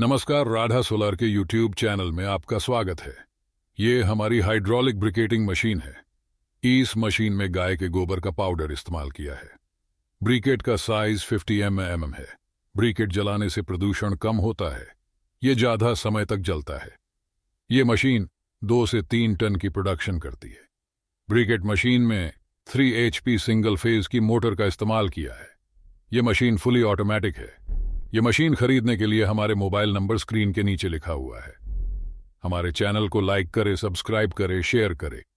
नमस्कार राधा सोलर के YouTube channel में आपका स्वागत है ये हमारी हाइड्रोलिक ब्रिकेटिंग मशीन है इस मशीन में गाय के गोबर का पाउडर इस्तेमाल किया है ब्रिकेट का साइज 50 एम mm है ब्रिकेट जलाने से प्रदूषण कम होता है ये ज्यादा समय तक जलता है ये मशीन दो से तीन टन की प्रोडक्शन करती है ब्रिकेट मशीन में थ्री एच सिंगल फेज की मोटर का इस्तेमाल किया है ये मशीन फुली ऑटोमेटिक है ये मशीन खरीदने के लिए हमारे मोबाइल नंबर स्क्रीन के नीचे लिखा हुआ है हमारे चैनल को लाइक करे सब्सक्राइब करे शेयर करे